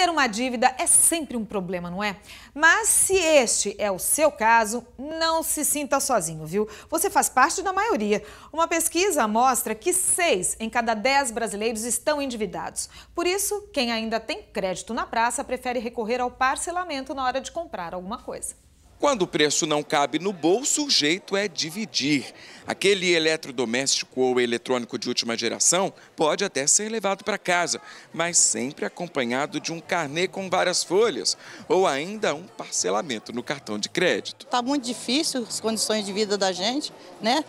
Ter uma dívida é sempre um problema, não é? Mas se este é o seu caso, não se sinta sozinho, viu? Você faz parte da maioria. Uma pesquisa mostra que seis em cada dez brasileiros estão endividados. Por isso, quem ainda tem crédito na praça prefere recorrer ao parcelamento na hora de comprar alguma coisa. Quando o preço não cabe no bolso, o jeito é dividir. Aquele eletrodoméstico ou eletrônico de última geração pode até ser levado para casa, mas sempre acompanhado de um carnê com várias folhas ou ainda um parcelamento no cartão de crédito. Está muito difícil as condições de vida da gente, né?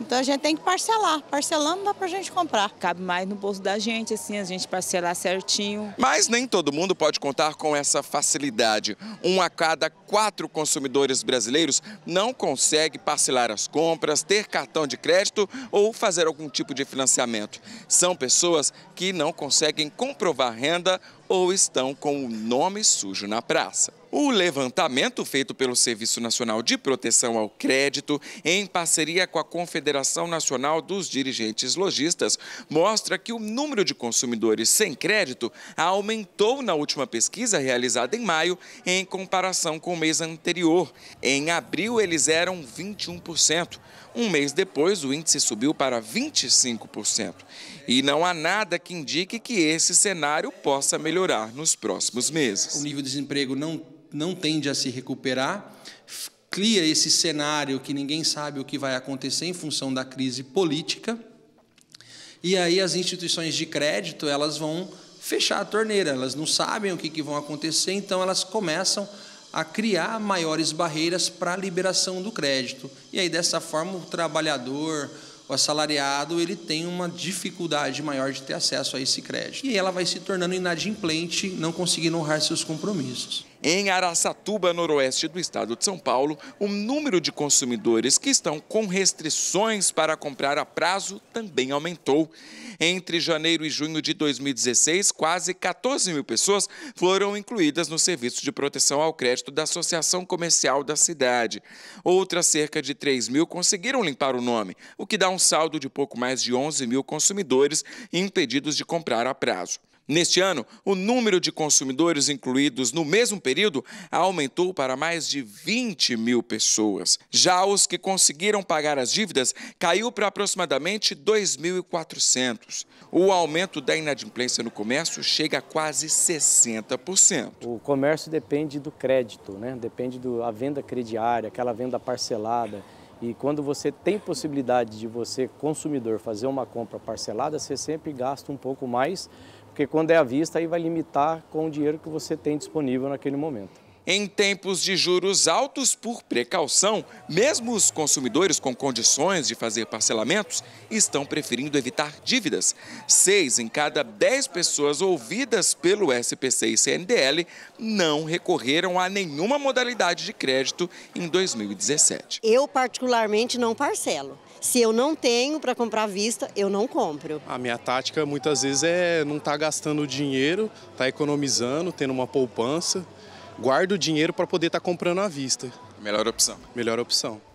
Então a gente tem que parcelar. Parcelando dá pra gente comprar. Cabe mais no bolso da gente, assim, a gente parcelar certinho. Mas nem todo mundo pode contar com essa facilidade. Um a cada quatro consumidores brasileiros não consegue parcelar as compras, ter cartão de crédito ou fazer algum tipo de financiamento. São pessoas que não conseguem comprovar renda ou estão com o nome sujo na praça. O levantamento feito pelo Serviço Nacional de Proteção ao Crédito, em parceria com a Confederação Nacional dos Dirigentes Logistas, mostra que o número de consumidores sem crédito aumentou na última pesquisa realizada em maio, em comparação com o mês anterior. Em abril, eles eram 21%. Um mês depois, o índice subiu para 25%. E não há nada que indique que esse cenário possa melhorar melhorar nos próximos meses. O nível de desemprego não, não tende a se recuperar, cria esse cenário que ninguém sabe o que vai acontecer em função da crise política, e aí as instituições de crédito elas vão fechar a torneira, elas não sabem o que, que vão acontecer, então elas começam a criar maiores barreiras para a liberação do crédito. E aí, dessa forma, o trabalhador, o assalariado ele tem uma dificuldade maior de ter acesso a esse crédito. E ela vai se tornando inadimplente, não conseguindo honrar seus compromissos. Em Araçatuba, noroeste do estado de São Paulo, o número de consumidores que estão com restrições para comprar a prazo também aumentou. Entre janeiro e junho de 2016, quase 14 mil pessoas foram incluídas no serviço de proteção ao crédito da Associação Comercial da cidade. Outras cerca de 3 mil conseguiram limpar o nome, o que dá um saldo de pouco mais de 11 mil consumidores impedidos de comprar a prazo. Neste ano, o número de consumidores incluídos no mesmo período aumentou para mais de 20 mil pessoas. Já os que conseguiram pagar as dívidas caiu para aproximadamente 2.400. O aumento da inadimplência no comércio chega a quase 60%. O comércio depende do crédito, né? depende da venda crediária, aquela venda parcelada. E quando você tem possibilidade de você, consumidor, fazer uma compra parcelada, você sempre gasta um pouco mais porque quando é à vista, aí vai limitar com o dinheiro que você tem disponível naquele momento. Em tempos de juros altos, por precaução, mesmo os consumidores com condições de fazer parcelamentos estão preferindo evitar dívidas. Seis em cada dez pessoas ouvidas pelo SPC e CNDL não recorreram a nenhuma modalidade de crédito em 2017. Eu, particularmente, não parcelo. Se eu não tenho para comprar à vista, eu não compro. A minha tática muitas vezes é não estar tá gastando dinheiro, estar tá economizando, tendo uma poupança guarda o dinheiro para poder estar tá comprando à vista. Melhor opção. Melhor opção.